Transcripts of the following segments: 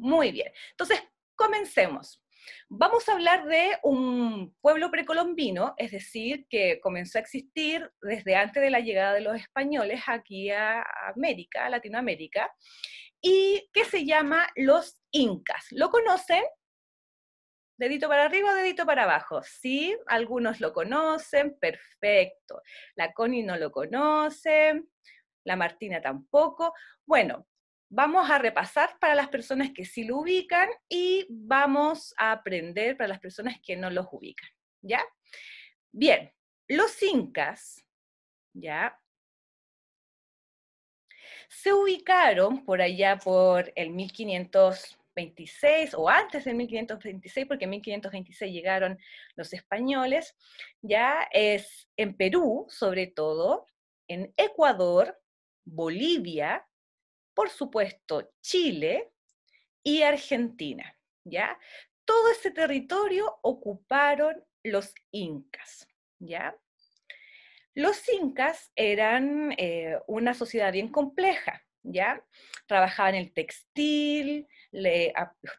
Muy bien. Entonces, comencemos. Vamos a hablar de un pueblo precolombino, es decir, que comenzó a existir desde antes de la llegada de los españoles aquí a América, a Latinoamérica, y que se llama los incas. ¿Lo conocen? Dedito para arriba, dedito para abajo. Sí, algunos lo conocen, perfecto. La Connie no lo conoce, la Martina tampoco. Bueno, vamos a repasar para las personas que sí lo ubican y vamos a aprender para las personas que no los ubican, ¿ya? Bien, los incas, ¿ya? Se ubicaron por allá por el 1526 o antes del 1526, porque en 1526 llegaron los españoles, ya es en Perú sobre todo, en Ecuador, Bolivia, por supuesto, Chile y Argentina, ¿ya? Todo ese territorio ocuparon los incas, ¿ya? Los incas eran eh, una sociedad bien compleja, ¿ya? Trabajaban el textil,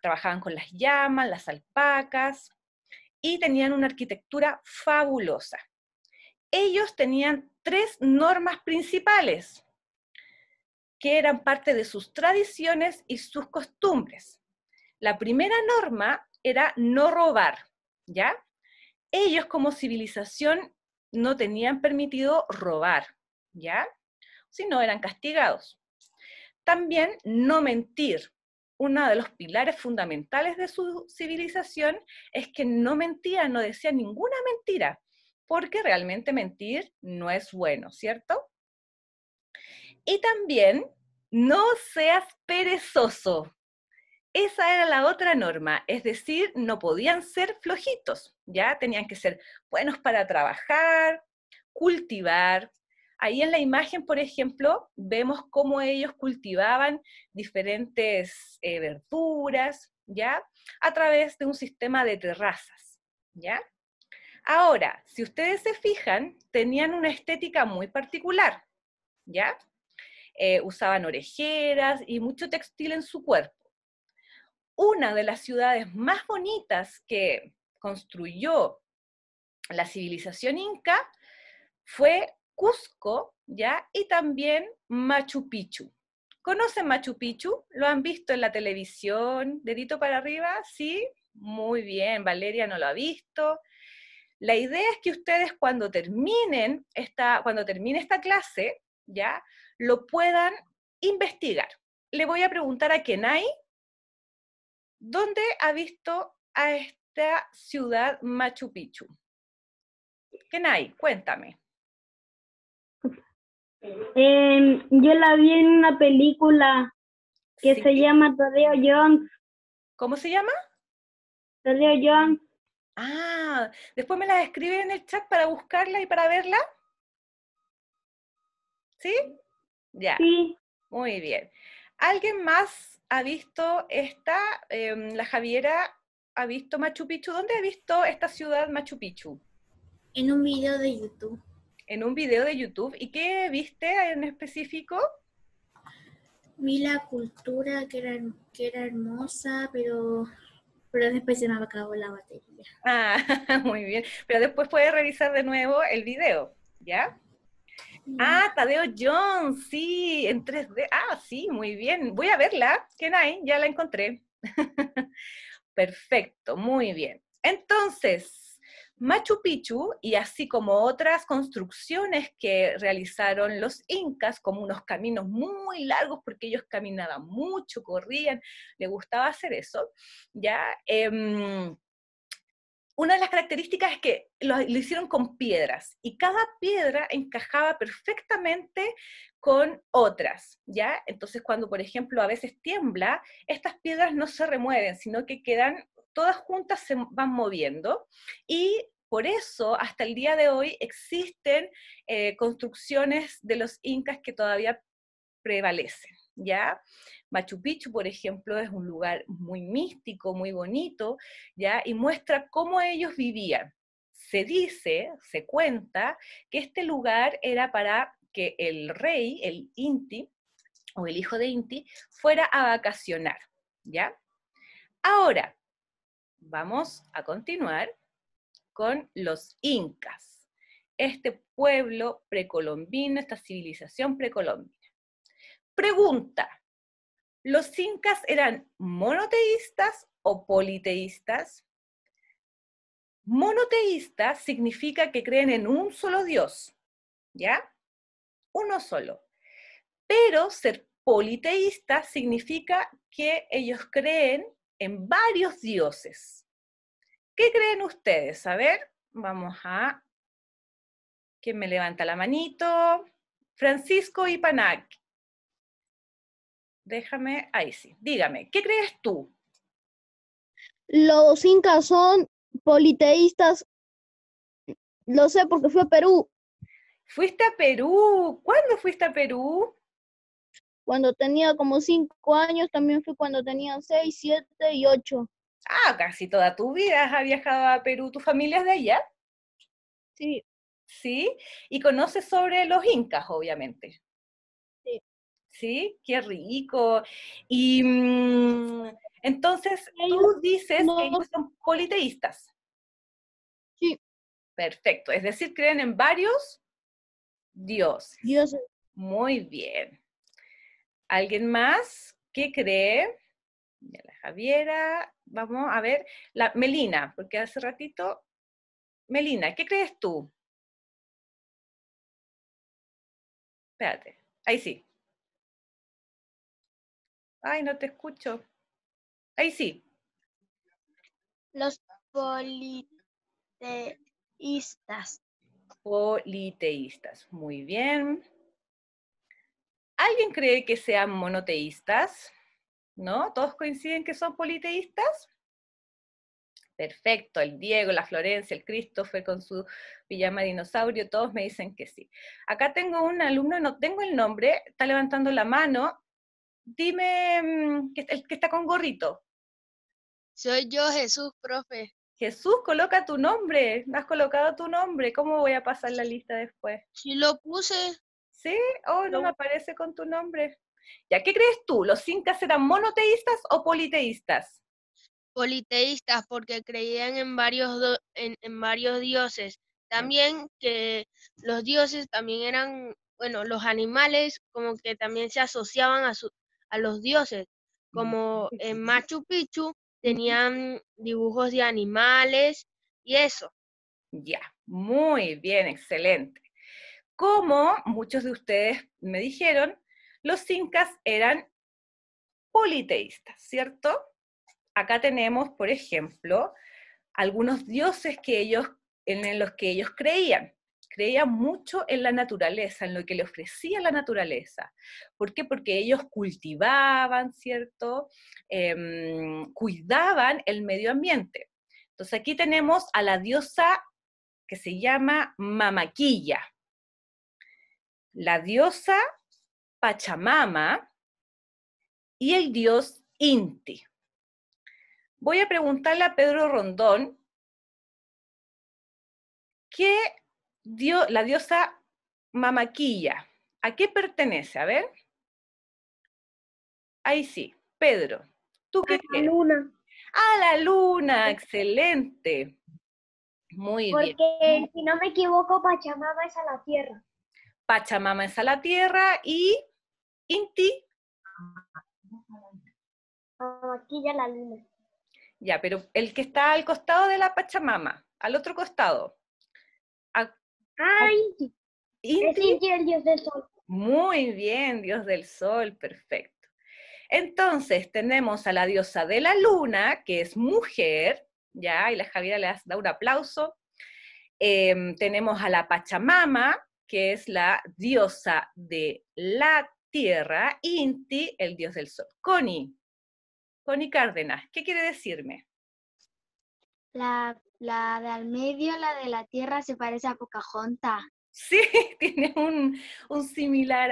trabajaban con las llamas, las alpacas, y tenían una arquitectura fabulosa. Ellos tenían tres normas principales, que eran parte de sus tradiciones y sus costumbres. La primera norma era no robar, ¿ya? Ellos como civilización no tenían permitido robar, ¿ya? Si no, eran castigados. También no mentir. Uno de los pilares fundamentales de su civilización es que no mentían, no decía ninguna mentira, porque realmente mentir no es bueno, ¿cierto? Y también, no seas perezoso. Esa era la otra norma, es decir, no podían ser flojitos, ya tenían que ser buenos para trabajar, cultivar. Ahí en la imagen, por ejemplo, vemos cómo ellos cultivaban diferentes eh, verduras, ¿ya? A través de un sistema de terrazas, ¿ya? Ahora, si ustedes se fijan, tenían una estética muy particular, ¿ya? Eh, usaban orejeras y mucho textil en su cuerpo. Una de las ciudades más bonitas que construyó la civilización inca fue Cusco, ¿ya? Y también Machu Picchu. ¿Conocen Machu Picchu? ¿Lo han visto en la televisión? ¿Dedito para arriba? Sí, muy bien, Valeria no lo ha visto. La idea es que ustedes cuando terminen esta, cuando termine esta clase, ¿ya? Lo puedan investigar. Le voy a preguntar a Kenai, ¿dónde ha visto a esta ciudad Machu Picchu? Kenai, cuéntame. Em, yo la vi en una película que se llama Todeo Jones. ¿Cómo se llama? Tadeo Jones. Ah, después me la escribí en el chat para buscarla y para verla. ¿Sí? Ya. Muy bien. ¿Alguien más ha visto esta? Em, la Javiera ha visto Machu Picchu. ¿Dónde ha visto esta ciudad Machu Picchu? En un video de YouTube. En un video de YouTube. ¿Y qué viste en específico? Vi la cultura que era, que era hermosa, pero, pero después se me acabó la batería. Ah, muy bien. Pero después puede revisar de nuevo el video, ¿ya? Ah, Tadeo Jones, sí, en 3D. Ah, sí, muy bien. Voy a verla. ¿Quién hay? Ya la encontré. Perfecto, muy bien. Entonces, Machu Picchu y así como otras construcciones que realizaron los incas, como unos caminos muy largos, porque ellos caminaban mucho, corrían, le gustaba hacer eso, ya. Em, una de las características es que lo, hicieron con piedras y cada piedra encajaba perfectamente con otras, ¿ya? Entonces cuando, por ejemplo, a veces tiembla, estas piedras no se remueven, sino que quedan todas juntas, se van moviendo y por eso, hasta el día de hoy, existen eh, construcciones de los incas que todavía prevalecen. ¿ya? Machu Picchu, por ejemplo, es un lugar muy místico, muy bonito, ¿ya? Y muestra cómo ellos vivían. Se dice, se cuenta, que este lugar era para que el rey, el Inti, o el hijo de Inti, fuera a vacacionar, ¿ya? Ahora, vamos a continuar con los incas, este pueblo precolombino, esta civilización precolombina. Pregunta, ¿los incas eran monoteístas o politeístas? Monoteístas significa que creen en un solo Dios, ¿ya? Uno solo. Pero ser politeísta significa que ellos creen en varios dioses. ¿Qué creen ustedes? A ver, vamos a... ¿Quién me levanta la manito? Francisco Ipanaki déjame, ahí sí, dígame, ¿qué crees tú? Los incas son politeístas, lo sé porque fui a Perú. Fuiste a Perú, ¿cuándo fuiste a Perú? Cuando tenía como cinco años, también fui cuando tenía seis, siete y ocho. Ah, casi toda tu vida has viajado a Perú. ¿Tu familia es de allá? Sí. ¿Sí? Y conoces sobre los incas, obviamente. ¿sí? Qué rico. Y mm, entonces tú dices que ellos son politeístas. Sí. Perfecto, es decir, creen en varios dioses. Dioses. Muy bien. ¿Alguien más que cree? la Javiera, vamos a ver, la Melina, porque hace ratito, Melina, ¿qué crees tú? Espérate, ahí sí. Ay, no te escucho. Ahí sí. Los politeístas. Politeístas, muy bien. ¿Alguien cree que sean monoteístas? ¿No? ¿Todos coinciden que son politeístas? Perfecto, el Diego, la Florencia, el fue con su pijama dinosaurio, todos me dicen que sí. Acá tengo un alumno, no tengo el nombre, está levantando la mano, dime, mm, que, el que está con gorrito. Soy yo, Jesús, profe. Jesús, coloca tu nombre. has colocado tu nombre. ¿Cómo voy a pasar la lista después? Si lo puse. ¿Sí? Oh, no, me aparece con tu nombre. ¿Ya qué crees tú? ¿Los incas eran monoteístas o politeístas? Politeístas, porque creían en varios, en varios dioses. Ah. También que los dioses también eran bueno, los animales como que también se asociaban a, su, a los dioses, mm, como en Machu Picchu tenían dibujos de animales y eso. Ya, muy bien, excelente. Como muchos de ustedes me dijeron, los incas eran politeístas, ¿cierto? Acá tenemos, por ejemplo, algunos dioses que ellos, en los que ellos creían creía mucho en la naturaleza, en lo que le ofrecía la naturaleza. ¿Por qué? Porque ellos cultivaban, ¿cierto? Em, cuidaban el medio ambiente. Entonces aquí tenemos a la diosa que se llama Mamaquilla. La diosa Pachamama y el dios Inti. Voy a preguntarle a Pedro Rondón, ¿qué la diosa Mamaquilla. ¿A qué pertenece? A ver. Ahí sí, Pedro. ¿Tú qué luna. A la luna, pues excelente. Muy bien. Porque si no me equivoco, Pachamama es a la tierra. Pachamama es a la tierra y Inti. Mamaquilla ah, la luna. Ya, pero el que está al costado de la Pachamama, al otro costado. ¡Ay! Inti. el dios del sol. Muy bien, dios del sol, perfecto. Entonces tenemos a la diosa de la luna, que es mujer, ya, y la Javiera le da un aplauso. Em, tenemos a la Pachamama, que es la diosa de la tierra, Inti, el dios del sol. Connie, Connie Cárdenas, ¿qué quiere decirme? La la de al medio, la de la tierra, se parece a Pocahontas. Sí, tiene un, similar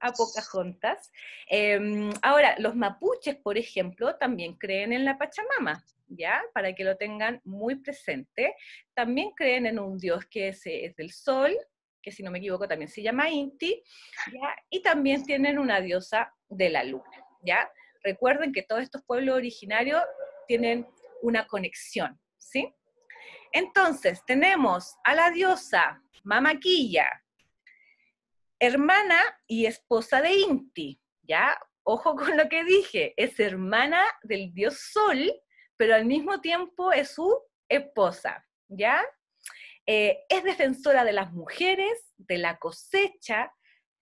a, Pocahontas. Em, ahora, los mapuches, por ejemplo, también creen en la Pachamama, ¿ya? Para que lo tengan muy presente. También creen en un dios que es, es del sol, que si no me equivoco también se llama Inti, Y también tienen una diosa de la luna, ¿ya? Recuerden que todos estos pueblos originarios tienen una conexión, ¿sí? Entonces, tenemos a la diosa Mamaquilla, hermana y esposa de Inti, ¿ya? Ojo con lo que dije, es hermana del dios Sol, pero al mismo tiempo es su esposa, ¿ya? Eh, es defensora de las mujeres, de la cosecha,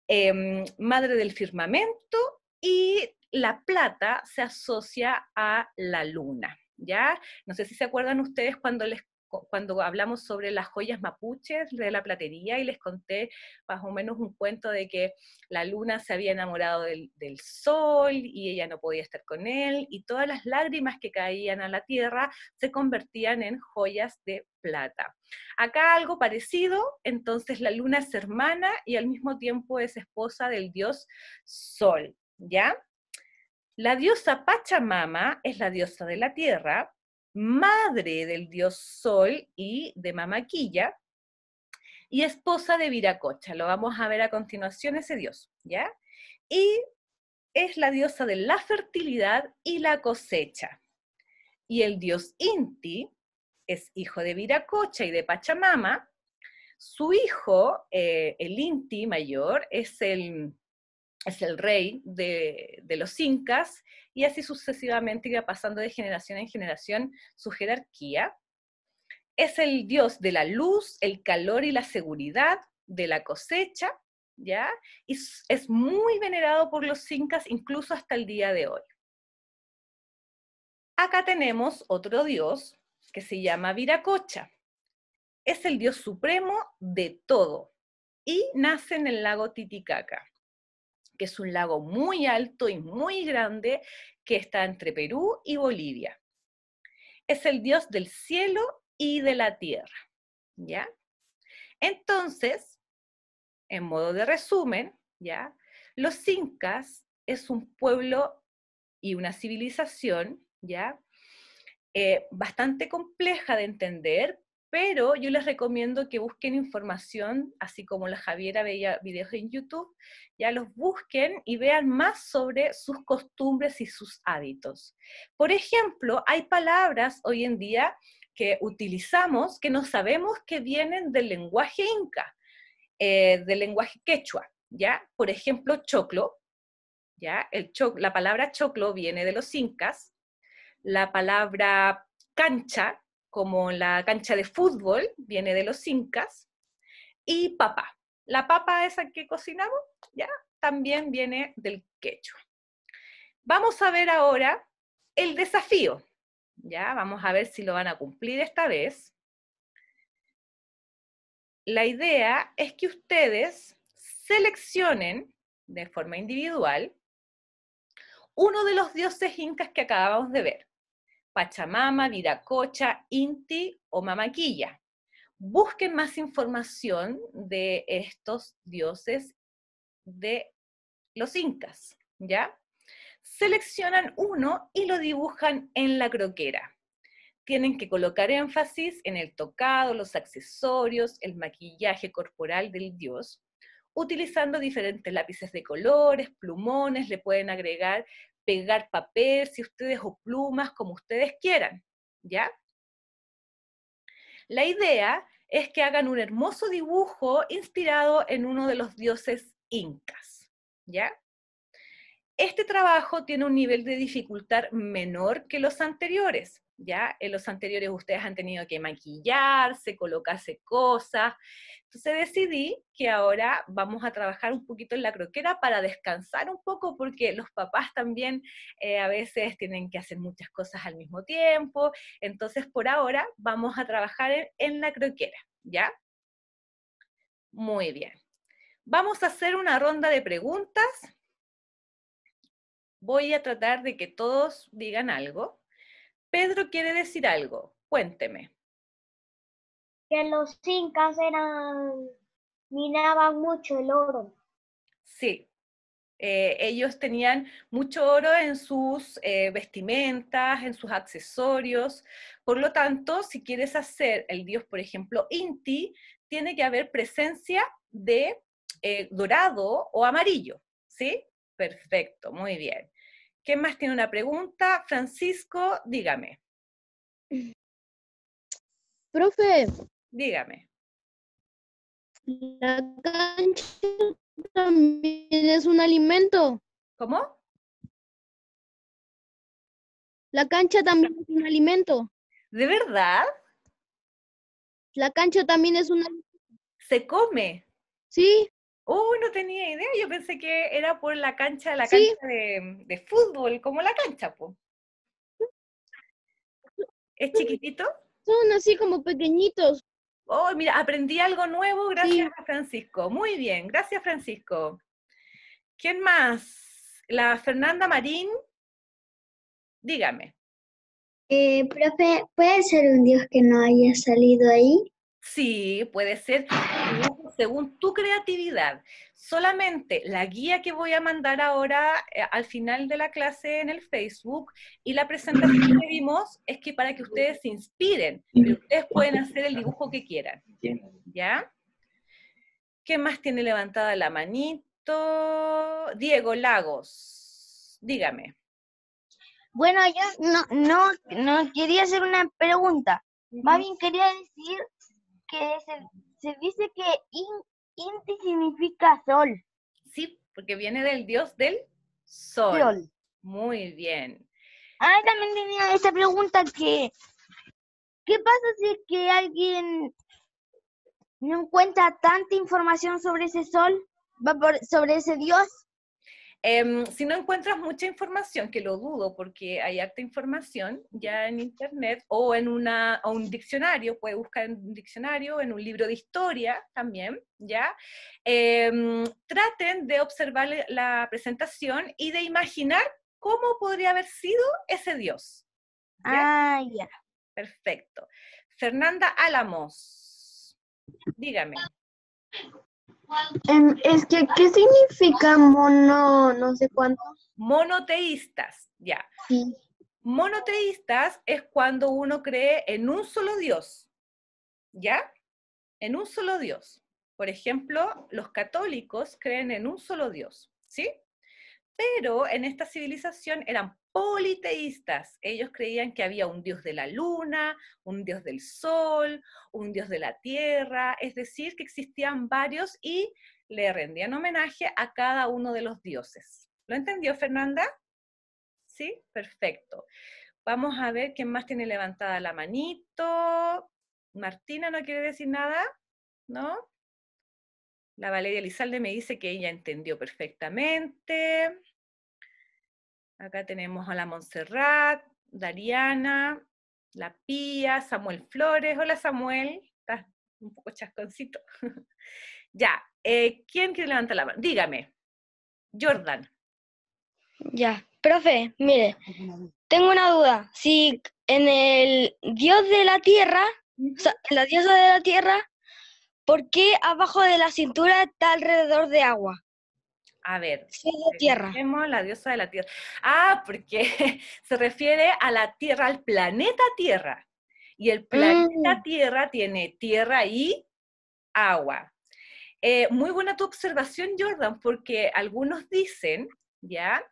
em, madre del firmamento y la plata se asocia a la luna. ¿Ya? No sé si se acuerdan ustedes cuando les cuando hablamos sobre las joyas mapuches de la platería y les conté más o menos un cuento de que la luna se había enamorado del, sol y ella no podía estar con él y todas las lágrimas que caían a la tierra se convertían en joyas de plata. Acá algo parecido, entonces la luna es hermana y al mismo tiempo es esposa del dios sol, ¿ya? La diosa Pachamama es la diosa de la tierra, madre del dios Sol y de Mamaquilla, y esposa de Viracocha. Lo vamos a ver a continuación ese dios, ¿ya? Y es la diosa de la fertilidad y la cosecha. Y el dios Inti es hijo de Viracocha y de Pachamama. Su hijo, eh, el Inti mayor, es el es el rey de, los incas, y así sucesivamente iba pasando de generación en generación su jerarquía. Es el dios de la luz, el calor y la seguridad, de la cosecha, ¿ya? Y es muy venerado por los incas incluso hasta el día de hoy. Acá tenemos otro dios que se llama Viracocha. Es el dios supremo de todo y nace en el lago Titicaca que es un lago muy alto y muy grande que está entre Perú y Bolivia. Es el dios del cielo y de la tierra, ¿ya? Entonces, en modo de resumen, ¿ya? Los incas es un pueblo y una civilización, ¿ya? Eh, bastante compleja de entender pero yo les recomiendo que busquen información, así como la Javiera veía videos en YouTube, ya los busquen y vean más sobre sus costumbres y sus hábitos. Por ejemplo, hay palabras hoy en día que utilizamos que no sabemos que vienen del lenguaje inca, eh, del lenguaje quechua, ¿ya? Por ejemplo, choclo, ¿ya? El cho la palabra choclo viene de los incas, la palabra cancha como la cancha de fútbol, viene de los incas, y papa. La papa esa que cocinamos, ya, también viene del quechua. Vamos a ver ahora el desafío, ya, vamos a ver si lo van a cumplir esta vez. La idea es que ustedes seleccionen de forma individual uno de los dioses incas que acabamos de ver. Pachamama, Viracocha, Inti o Mamaquilla. Busquen más información de estos dioses de los incas, ¿ya? Seleccionan uno y lo dibujan en la croquera. Tienen que colocar énfasis en el tocado, los accesorios, el maquillaje corporal del dios, utilizando diferentes lápices de colores, plumones, le pueden agregar pegar papel, si ustedes o plumas, como ustedes quieran, ¿ya? La idea es que hagan un hermoso dibujo inspirado en uno de los dioses incas, ¿ya? Este trabajo tiene un nivel de dificultad menor que los anteriores, ¿ya? En los anteriores ustedes han tenido que maquillarse, colocarse cosas. Entonces decidí que ahora vamos a trabajar un poquito en la croquera para descansar un poco, porque los papás también eh, a veces tienen que hacer muchas cosas al mismo tiempo. Entonces por ahora vamos a trabajar en, en la croquera, ¿ya? Muy bien. Vamos a hacer una ronda de preguntas Voy a tratar de que todos digan algo. Pedro quiere decir algo. Cuénteme. Que los incas eran minaban mucho el oro. Sí. Eh, ellos tenían mucho oro en sus eh, vestimentas, en sus accesorios. Por lo tanto, si quieres hacer el dios, por ejemplo, Inti, tiene que haber presencia de eh, dorado o amarillo, ¿sí? Perfecto, muy bien. ¿Quién más tiene una pregunta? Francisco, dígame. Profe. Dígame. La cancha también es un alimento. ¿Cómo? La cancha también es un alimento. ¿De verdad? La cancha también es un alimento. ¿Se come? Sí. Uy, oh, no tenía idea, yo pensé que era por la cancha, la cancha de, fútbol, como la cancha, pues. ¿Es chiquitito? Son así como pequeñitos. Oh, mira, aprendí algo nuevo gracias a Francisco. Muy bien, gracias Francisco. ¿Quién más? La Fernanda Marín. Dígame. Eh, profe, ¿puede ser un dios que no haya salido ahí? Sí, puede ser según tu creatividad. Solamente la guía que voy a mandar ahora eh, al final de la clase en el Facebook y la presentación que vimos es que para que ustedes se inspiren, ustedes pueden hacer el dibujo que quieran. ¿Ya? ¿Qué más tiene levantada la manito? Diego Lagos, dígame. Bueno, yo no, no, no quería hacer una pregunta. Más bien quería decir que es el, se dice que in, Inti significa sol. Sí, porque viene del dios del sol. Muy bien. Ah, también tenía esta pregunta que, ¿qué pasa si que alguien no encuentra tanta información sobre ese sol, sobre ese dios? Em, si no encuentras mucha información, que lo dudo porque hay harta información ya en internet o en una, un diccionario, puede buscar en un diccionario, en un libro de historia también, ¿ya? Em, traten de observar la presentación y de imaginar cómo podría haber sido ese dios. Ah, ya. Perfecto. Fernanda Álamos, dígame. Em, es que, ¿qué significa mono, no sé cuánto? Monoteístas, ya. Sí. Monoteístas es cuando uno cree en un solo Dios, ¿ya? En un solo Dios. Por ejemplo, los católicos creen en un solo Dios, ¿sí? Pero en esta civilización eran politeístas. Ellos creían que había un dios de la luna, un dios del sol, un dios de la tierra, es decir, que existían varios y le rendían homenaje a cada uno de los dioses. ¿Lo entendió Fernanda? Sí, perfecto. Vamos a ver quién más tiene levantada la manito. Martina no quiere decir nada, ¿no? La Valeria Lizalde me dice que ella entendió perfectamente. Acá tenemos a la Montserrat, Dariana, la Pía, Samuel Flores. Hola Samuel, estás un poco chasconcito. ya, eh, ¿quién quiere levantar la mano? Dígame, Jordan. Ya, profe, mire, tengo una duda. Si en el dios de la tierra, o sea, en la diosa de la tierra, ¿por qué abajo de la cintura está alrededor de agua? A ver. La diosa de la tierra. Ah, porque se refiere a la tierra, al planeta Tierra. Y el planeta mm. Tierra tiene tierra y agua. Eh, muy buena tu observación, Jordan, porque algunos dicen, ¿ya?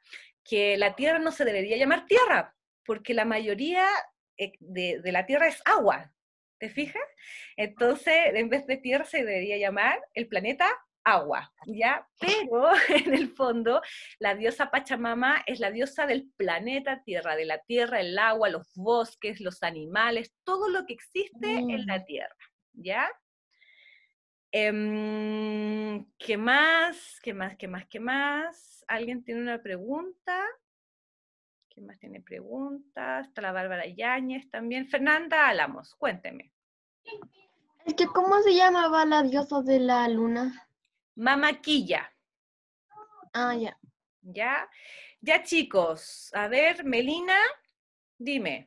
Que la tierra no se debería llamar tierra, porque la mayoría eh, de, de la tierra es agua, ¿te fijas? Entonces, en vez de tierra se debería llamar el planeta agua, ¿ya? Pero en el fondo, la diosa Pachamama es la diosa del planeta Tierra, de la tierra, el agua, los bosques, los animales, todo lo que existe en la mm. tierra, ¿ya? Em, ¿Qué más? ¿Qué más? ¿Qué más? ¿Qué más? ¿Alguien tiene una pregunta? ¿Quién más tiene preguntas? Está la Bárbara Yáñez también. Fernanda Álamos, cuénteme. ¿Cómo se llamaba la diosa de la luna? Mamaquilla. Ah, ya. Ya. Ya, chicos. A ver, Melina, dime.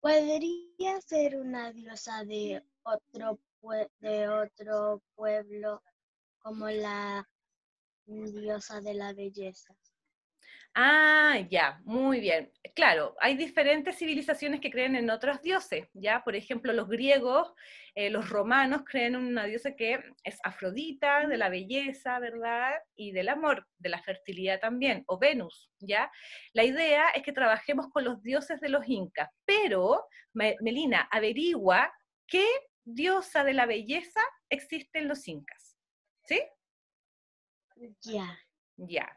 Podría ser una diosa de otro de otro pueblo como la diosa de la belleza. Ah, ya, muy bien. Claro, hay diferentes civilizaciones que creen en otros dioses, ¿ya? Por ejemplo, los griegos, eh, los romanos creen en una diosa que es Afrodita, de la belleza, ¿verdad? Y del amor, de la fertilidad también, o Venus, ¿ya? La idea es que trabajemos con los dioses de los incas, pero, Melina, averigua qué diosa de la belleza existe en los incas, ¿sí? Ya. Ya,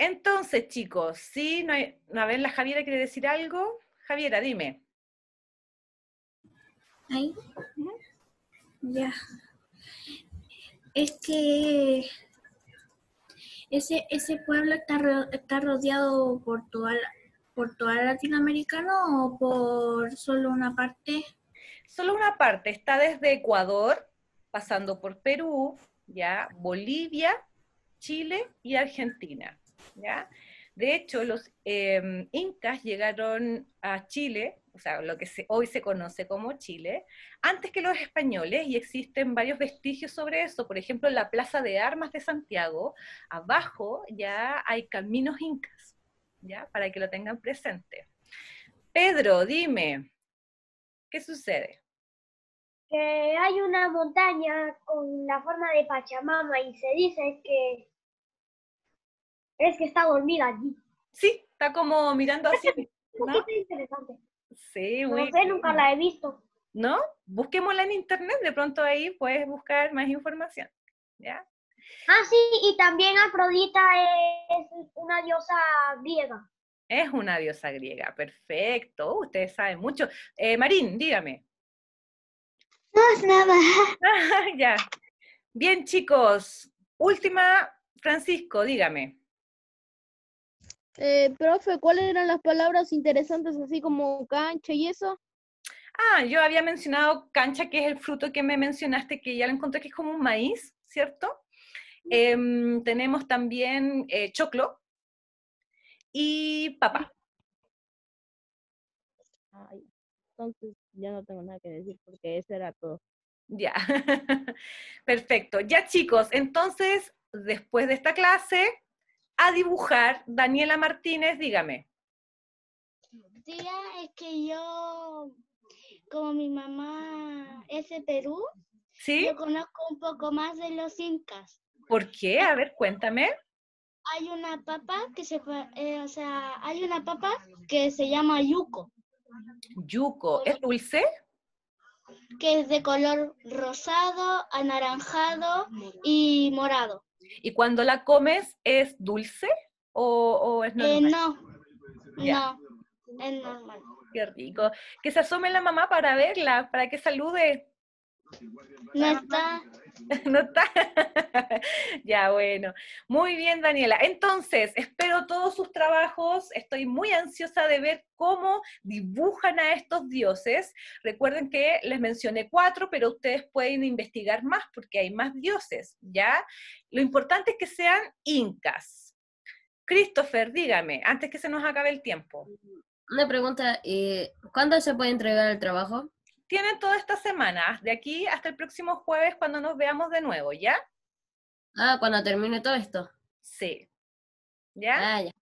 entonces, chicos, si no hay, a ver, la Javiera quiere decir algo. Javiera, dime. Ahí. Ya. Es que ese, ese pueblo está, rodeado por toda, por toda o por solo una parte. Solo una parte. Está desde Ecuador, pasando por Perú, ya Bolivia, Chile y Argentina. De hecho, los em, incas llegaron a Chile, o sea, lo que hoy se conoce como Chile, antes que los españoles, y existen varios vestigios sobre eso. Por ejemplo, en la Plaza de Armas de Santiago, abajo ya hay caminos incas, ¿ya? Para que lo tengan presente. Pedro, dime, ¿qué sucede? Que eh, hay una montaña con la forma de Pachamama y se dice que es que está dormida allí. Sí, está como mirando así. interesante. Sí, güey. No sé, nunca la he visto. ¿No? Busquémosla en internet, de pronto ahí puedes buscar más información. ¿Ya? Ah, sí, y también Afrodita es una diosa griega. Es una diosa griega, perfecto. ustedes saben mucho. Eh, Marín, dígame. No, es nada. ya. Bien, chicos. Última, Francisco, dígame. Eh, profe, ¿cuáles eran las palabras interesantes así como cancha y eso? Ah, yo había mencionado cancha, que es el fruto que me mencionaste, que ya lo encontré que es como un maíz, ¿cierto? Em, tenemos también eh, choclo y papa. entonces ya no tengo nada que decir porque ese era todo. Ya, perfecto. Ya chicos, entonces después de esta clase a dibujar. Daniela Martínez, dígame. día es que yo, como mi mamá es de Perú, yo conozco un poco más de los incas. ¿Por qué? A ver, cuéntame. Hay una papa que se, eh, o sea, hay una papa que se llama yuco. Yuco, ¿es dulce? Que es de color rosado, anaranjado y morado. ¿Y cuando la comes es dulce o, es eh, normal? no, no, es normal. Qué rico. Que se asome la mamá para verla, para que salude. No está. No está. ya, bueno. Muy bien, Daniela. Entonces, espero todos sus trabajos. Estoy muy ansiosa de ver cómo dibujan a estos dioses. Recuerden que les mencioné cuatro, pero ustedes pueden investigar más porque hay más dioses, ¿ya? Lo importante es que sean incas. Christopher, dígame, antes que se nos acabe el tiempo. Una pregunta, eh, ¿cuándo se puede entregar el trabajo? tienen toda esta semana, de aquí hasta el próximo jueves cuando nos veamos de nuevo, ¿ya? Ah, cuando termine todo esto. Sí. ¿Ya? Ah, ya.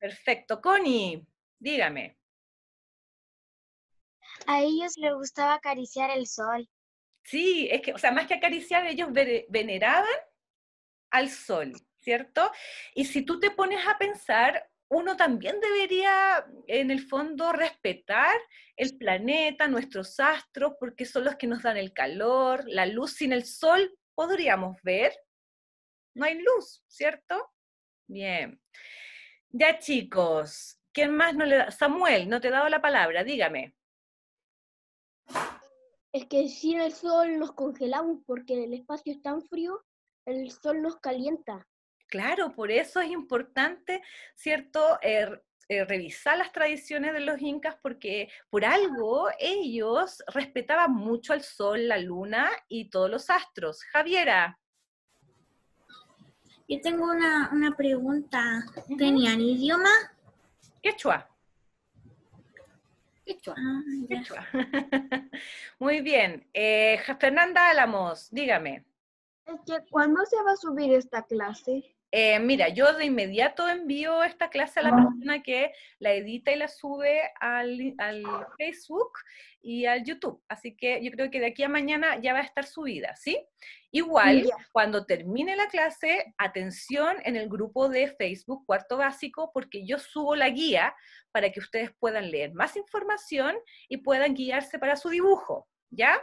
Perfecto. Connie, dígame. A ellos les gustaba acariciar el sol. Sí, es que, o sea, más que acariciar, ellos veneraban al sol, ¿cierto? Y si tú te pones a pensar, uno también debería, en el fondo, respetar el planeta, nuestros astros, porque son los que nos dan el calor, la luz. Sin el sol podríamos ver. No hay luz, ¿cierto? Bien. Ya chicos, ¿quién más no le da? Samuel, no te he dado la palabra, dígame. Es que sin el sol nos congelamos porque el espacio es tan frío, el sol nos calienta. Claro, por eso es importante, ¿cierto? Er, eh, revisar las tradiciones de los incas porque por algo ellos respetaban mucho al sol, la luna y todos los astros. Javiera. Yo tengo una, pregunta. ¿Tenían idioma? Quechua. Quechua. Ah, ah, quechua. Muy bien. Eh, Fernanda Álamos, dígame. Es que, ¿cuándo se va a subir esta clase? Eh, mira, yo de inmediato envío esta clase a la persona que la edita y la sube al, Facebook y al YouTube. Así que yo creo que de aquí a mañana ya va a estar subida, ¿sí? Igual, cuando termine la clase, atención en el grupo de Facebook Cuarto Básico, porque yo subo la guía para que ustedes puedan leer más información y puedan guiarse para su dibujo, ¿ya?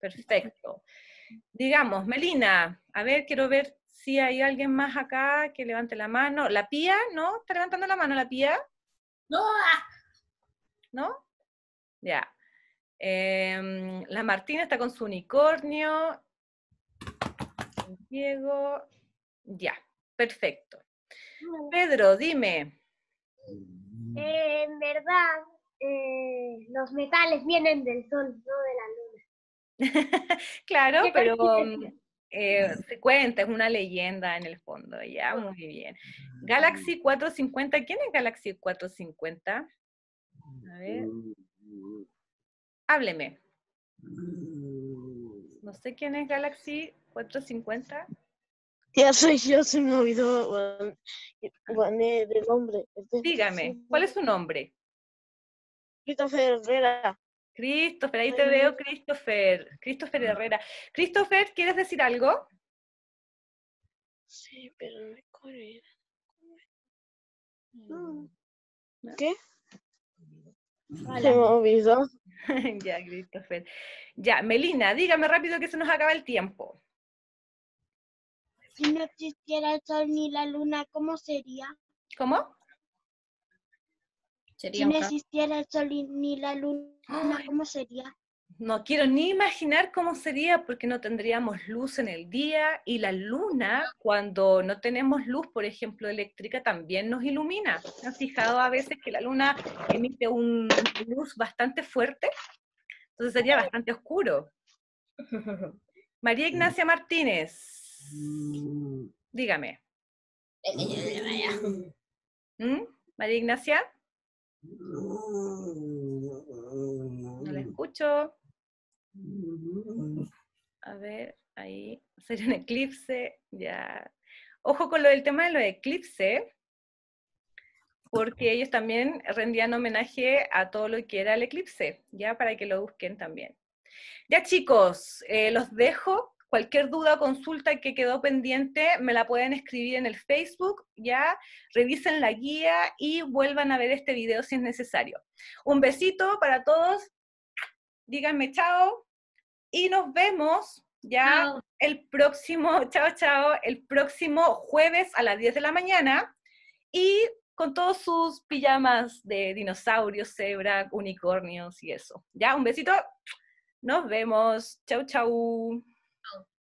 Perfecto. Digamos, Melina, a ver, quiero ver si hay alguien más acá que levante la mano. ¿La pía? ¿No? ¿Está levantando la mano la pía? No. Ah. ¿No? Ya. Em, la Martina está con su unicornio. Diego. Ya, perfecto. Mm. Pedro, dime. Eh, en verdad, eh, los metales vienen del sol, no de la luna. claro, pero... Eh, se cuenta, es una leyenda en el fondo, ya, muy bien. Galaxy 450, ¿quién es Galaxy 450? A ver. Mm, mm. Hábleme. Mm. No sé quién es Galaxy 450. Ya soy yo, se me olvidó el nombre. Dígame, ¿cuál es su nombre? Rita Herrera. Christopher, ahí te veo, Christopher. Christopher ah. Herrera. Christopher, ¿quieres decir algo? Sí, pero no es mm. ¿Qué? Hola. Se me ya, Christopher. Ya, Melina, dígame rápido que se nos acaba el tiempo. Si no existiera el sol ni la luna, ¿cómo sería? ¿Cómo? si no existiera el sol ni la luna, ¿cómo sería? No quiero ni imaginar cómo sería porque no tendríamos luz en el día y la luna, cuando no tenemos luz, por ejemplo, eléctrica, también nos ilumina. han fijado a veces que la luna emite una luz bastante fuerte? Entonces sería bastante oscuro. Mm. ¿Mm? María Ignacia Martínez, dígame. María Ignacia. A ver, ahí, sería un eclipse, ya. Ojo con lo del tema de los eclipse porque ellos también rendían homenaje a todo lo que era el eclipse, ya para que lo busquen también. Ya chicos, eh, los dejo. Cualquier duda o consulta que quedó pendiente, me la pueden escribir en el Facebook, ya revisen la guía y vuelvan a ver este video si es necesario. Un besito para todos, díganme chao y nos vemos ya el próximo, chao, chao, el próximo jueves a las 10 de la mañana y con todos sus pijamas de dinosaurios, cebra, unicornios y eso. Ya, un besito. Nos vemos. chao, chao.